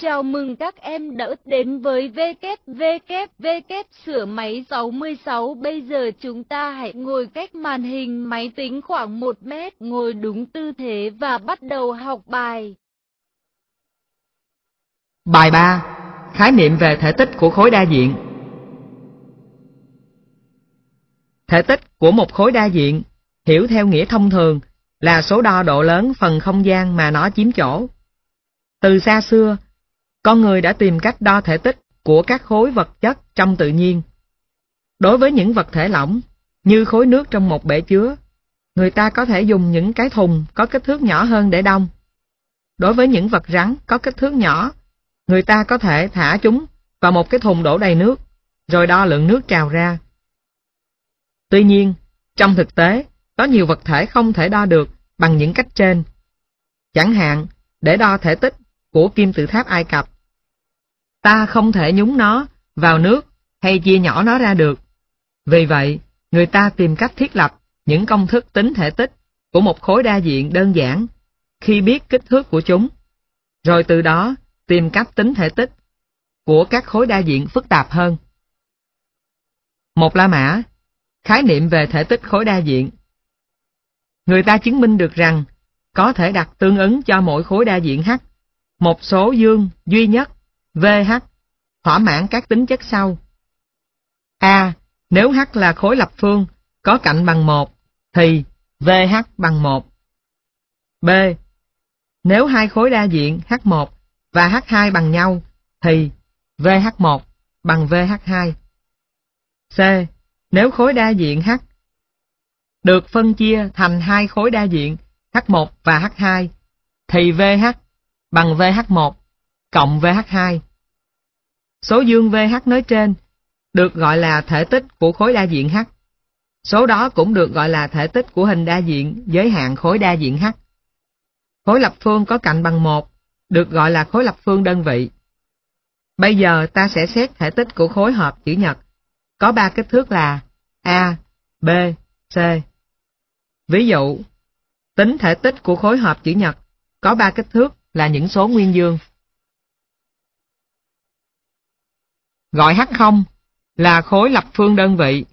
Chào mừng các em đã đến với WWW sửa máy 66. Bây giờ chúng ta hãy ngồi cách màn hình máy tính khoảng 1 mét, ngồi đúng tư thế và bắt đầu học bài. Bài 3. Khái niệm về thể tích của khối đa diện Thể tích của một khối đa diện, hiểu theo nghĩa thông thường, là số đo độ lớn phần không gian mà nó chiếm chỗ. Từ xa xưa, con người đã tìm cách đo thể tích của các khối vật chất trong tự nhiên. Đối với những vật thể lỏng, như khối nước trong một bể chứa, người ta có thể dùng những cái thùng có kích thước nhỏ hơn để đông. Đối với những vật rắn có kích thước nhỏ, người ta có thể thả chúng vào một cái thùng đổ đầy nước, rồi đo lượng nước trào ra. Tuy nhiên, trong thực tế, có nhiều vật thể không thể đo được bằng những cách trên. Chẳng hạn, để đo thể tích của kim tự tháp Ai Cập, ta không thể nhúng nó vào nước hay chia nhỏ nó ra được. Vì vậy, người ta tìm cách thiết lập những công thức tính thể tích của một khối đa diện đơn giản khi biết kích thước của chúng, rồi từ đó tìm cách tính thể tích của các khối đa diện phức tạp hơn. Một La Mã, khái niệm về thể tích khối đa diện. Người ta chứng minh được rằng có thể đặt tương ứng cho mỗi khối đa diện H một số dương duy nhất VH thỏa mãn các tính chất sau. A. Nếu H là khối lập phương có cạnh bằng 1 thì VH bằng 1. B. Nếu hai khối đa diện H1 và H2 bằng nhau thì VH1 bằng VH2. C. Nếu khối đa diện H được phân chia thành hai khối đa diện H1 và H2 thì VH bằng VH1 cộng với H2. Số dương VH nói trên được gọi là thể tích của khối đa diện H. Số đó cũng được gọi là thể tích của hình đa diện giới hạn khối đa diện H. Khối lập phương có cạnh bằng 1 được gọi là khối lập phương đơn vị. Bây giờ ta sẽ xét thể tích của khối hợp chữ nhật. Có ba kích thước là A, B, C. Ví dụ, tính thể tích của khối hợp chữ nhật có ba kích thước là những số nguyên dương. Gọi H0 là khối lập phương đơn vị.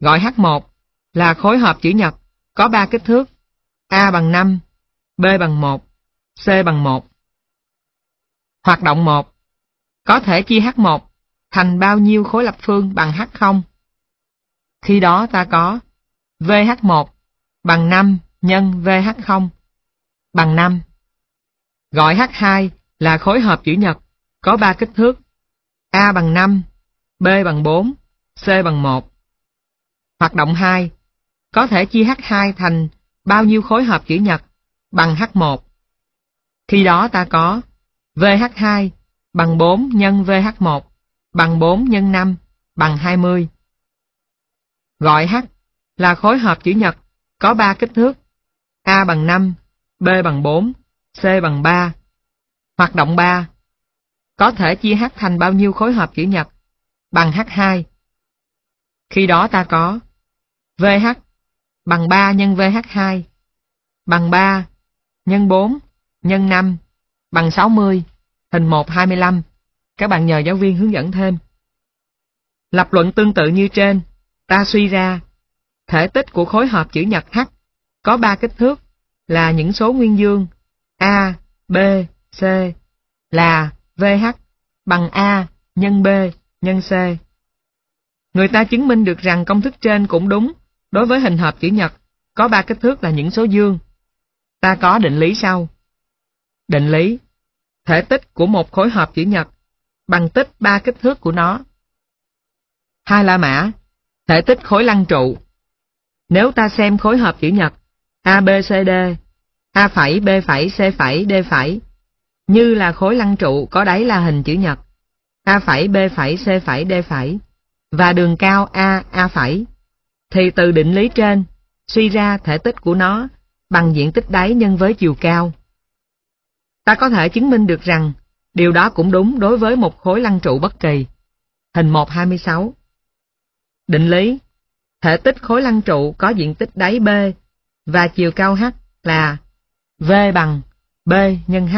Gọi H1 là khối hợp chữ nhật có 3 kích thước A bằng 5, B bằng 1, C bằng 1. Hoạt động 1 Có thể chia H1 thành bao nhiêu khối lập phương bằng H0? Khi đó ta có VH1 bằng 5 nhân VH0 bằng 5. Gọi H2 là khối hợp chữ nhật có 3 kích thước A bằng 5, B bằng 4, C bằng 1. Hoạt động 2. Có thể chia H2 thành bao nhiêu khối hợp chữ nhật bằng H1. Khi đó ta có VH2 bằng 4 nhân VH1 bằng 4 nhân 5 bằng 20. Gọi H là khối hợp chữ nhật có 3 kích thước A bằng 5, B bằng 4, C bằng 3. Hoạt động 3 có thể chia H thành bao nhiêu khối hợp chữ nhật bằng H2. Khi đó ta có VH bằng 3 nhân VH2 bằng 3 nhân 4 nhân 5 bằng 60 hình 1 25. Các bạn nhờ giáo viên hướng dẫn thêm. Lập luận tương tự như trên, ta suy ra thể tích của khối hợp chữ nhật H có 3 kích thước là những số nguyên dương A, B, C là VH bằng A nhân B nhân C. Người ta chứng minh được rằng công thức trên cũng đúng đối với hình hợp chữ nhật có ba kích thước là những số dương. Ta có định lý sau. Định lý Thể tích của một khối hợp chữ nhật bằng tích ba kích thước của nó. Hai la mã Thể tích khối lăng trụ Nếu ta xem khối hợp chữ nhật ABCD A phẩy B phẩy C phẩy D phẩy như là khối lăng trụ có đáy là hình chữ nhật. A phẩy, B phẩy, C phẩy, D phẩy và đường cao A, A phẩy. Thì từ định lý trên, suy ra thể tích của nó bằng diện tích đáy nhân với chiều cao. Ta có thể chứng minh được rằng điều đó cũng đúng đối với một khối lăng trụ bất kỳ. Hình 126. Định lý Thể tích khối lăng trụ có diện tích đáy B và chiều cao H là V bằng B nhân H.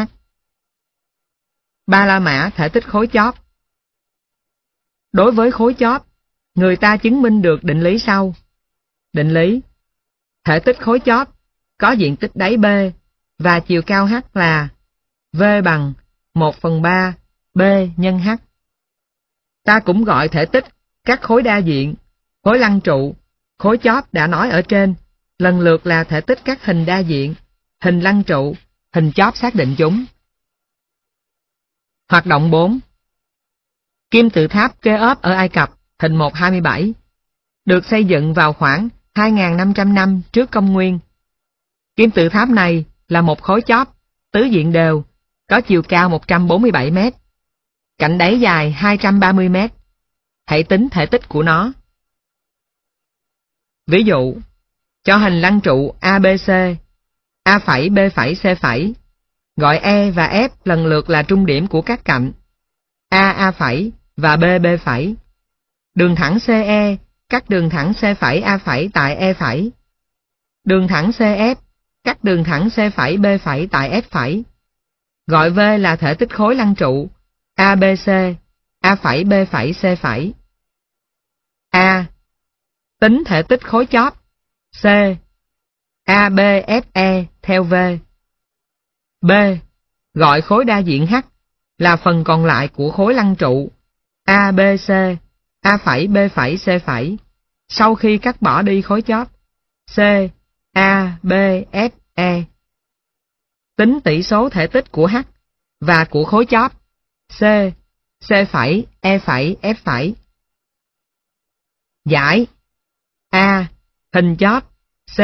Ba la mã thể tích khối chóp. Đối với khối chóp, người ta chứng minh được định lý sau. Định lý Thể tích khối chóp có diện tích đáy B và chiều cao H là V bằng 1 phần 3 B nhân H. Ta cũng gọi thể tích các khối đa diện, khối lăng trụ, khối chóp đã nói ở trên, lần lượt là thể tích các hình đa diện, hình lăng trụ, hình chóp xác định chúng. Hoạt động 4 Kim tự tháp Kê-ốp ở Ai Cập, hình 127, được xây dựng vào khoảng 2.500 năm trước công nguyên. Kim tự tháp này là một khối chóp, tứ diện đều, có chiều cao 147 mét, cạnh đáy dài 230 mét. Hãy tính thể tích của nó. Ví dụ, cho hình lăng trụ ABC, A', B', C', Gọi E và F lần lượt là trung điểm của các cạnh A A phẩy và B B phẩy. Đường thẳng CE cắt đường thẳng C phẩy A phẩy tại E phẩy. Đường thẳng CF cắt đường thẳng C phẩy B phẩy tại F phẩy. Gọi V là thể tích khối lăng trụ ABC A phẩy B phẩy C phẩy. A tính thể tích khối chóp C ABFE theo V B. Gọi khối đa diện H là phần còn lại của khối lăng trụ A, B, C, phẩy, sau khi cắt bỏ đi khối chóp C, A, B, S, E. Tính tỷ số thể tích của H và của khối chóp C, C phẩy, E phẩy, Giải A. Hình chóp C,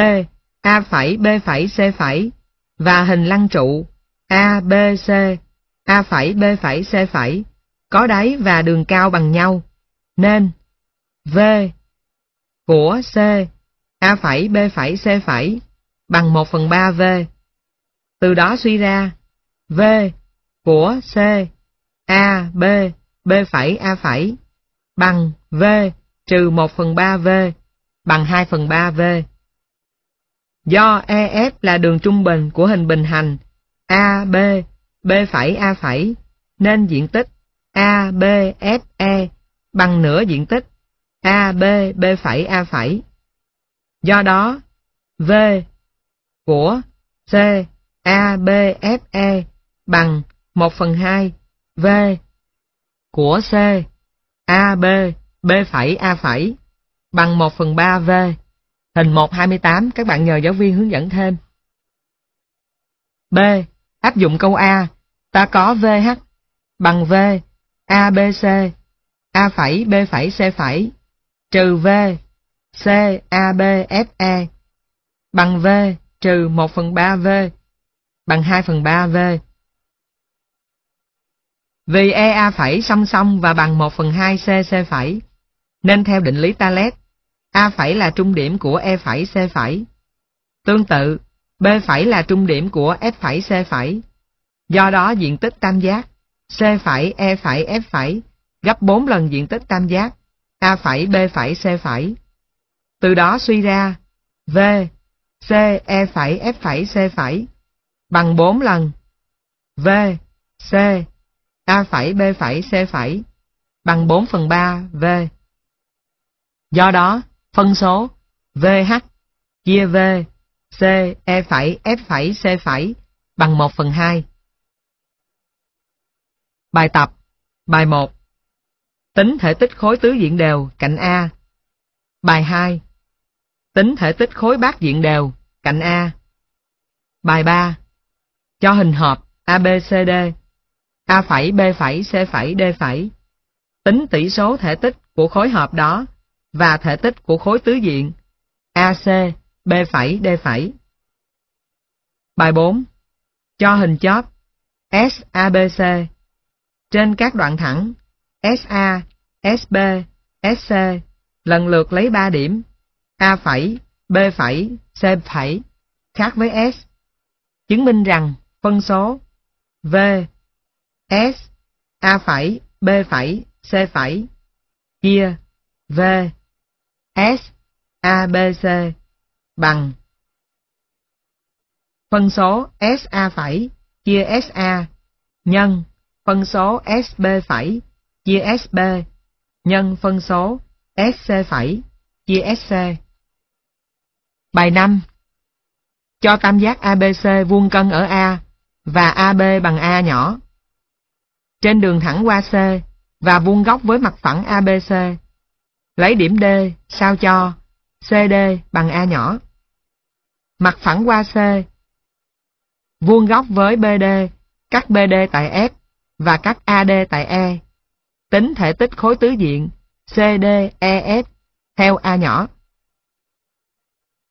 A phẩy, B phẩy và hình lăng trụ A, B, C, A phẩy, B phẩy, C phẩy, có đáy và đường cao bằng nhau, nên V của C, A phẩy, B phẩy, C phẩy, bằng 1 phần 3 V. Từ đó suy ra, V của C, A, B, B phẩy, A phẩy, bằng V trừ 1 phần 3 V, bằng 2 phần 3 V. Do EF là đường trung bình của hình bình hành, A B B phẩy A phẩy nên diện tích A B E bằng nửa diện tích A A B B phẩy phẩy Do đó, V của C A B E bằng 1 phần 2 V của C A B B phẩy A phẩy bằng 1 phần 3 V. Hình 128 các bạn nhờ giáo viên hướng dẫn thêm. B Áp dụng câu A, ta có VH bằng V, ABC, A phẩy, B phẩy, C phẩy, trừ V, C, A, B, F, E, bằng V, trừ 1 phần 3 V, bằng 2 phần 3 V. Vì E, A phẩy song song và bằng 1 phần 2 C, C phẩy, nên theo định lý Talet, A phẩy là trung điểm của E phẩy, C phẩy. Tương tự, B phải là trung điểm của F phải C phải Do đó diện tích tam giác C phải E phải F phải gấp 4 lần diện tích tam giác A phải B phải C phải Từ đó suy ra V C E phải F phải C phải bằng 4 lần V C A phải B phải C phải bằng 4 phần 3 V. Do đó, phân số VH chia V C, E phẩy, F phẩy, C phẩy bằng 1 phần 2. Bài tập Bài 1 Tính thể tích khối tứ diện đều, cạnh A Bài 2 Tính thể tích khối bát diện đều, cạnh A Bài 3 Cho hình hộp ABCD A phẩy, B phẩy, C phẩy, D phẩy Tính tỷ số thể tích của khối hộp đó và thể tích của khối tứ diện AC B phẩy D phẩy. Bài 4. Cho hình chóp SABC trên các đoạn thẳng SA, SB, SC lần lượt lấy 3 điểm A phẩy, B phẩy, C phẩy khác với S. Chứng minh rằng phân số V S A phẩy, B phẩy, C phẩy chia V S A B C bằng phân số SA phẩy chia SA nhân phân số SB phẩy chia SB nhân phân số SC phẩy chia SC. Bài 5. Cho tam giác ABC vuông cân ở A và AB bằng A nhỏ. Trên đường thẳng qua C và vuông góc với mặt phẳng ABC, lấy điểm D sao cho CD bằng A nhỏ mặt phẳng qua C, vuông góc với BD, các BD tại F và các AD tại E. Tính thể tích khối tứ diện CDEF theo A nhỏ.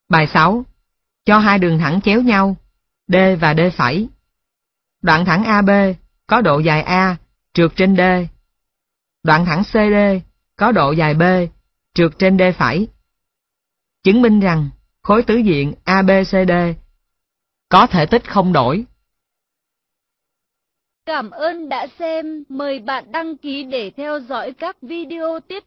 Bài 6. Cho hai đường thẳng chéo nhau, D và D phẩy. Đoạn thẳng AB có độ dài A trượt trên D. Đoạn thẳng CD có độ dài B trượt trên D phẩy. Chứng minh rằng khối tứ diện ABCD có thể tích không đổi. Cảm ơn đã xem, mời bạn đăng ký để theo dõi các video tiếp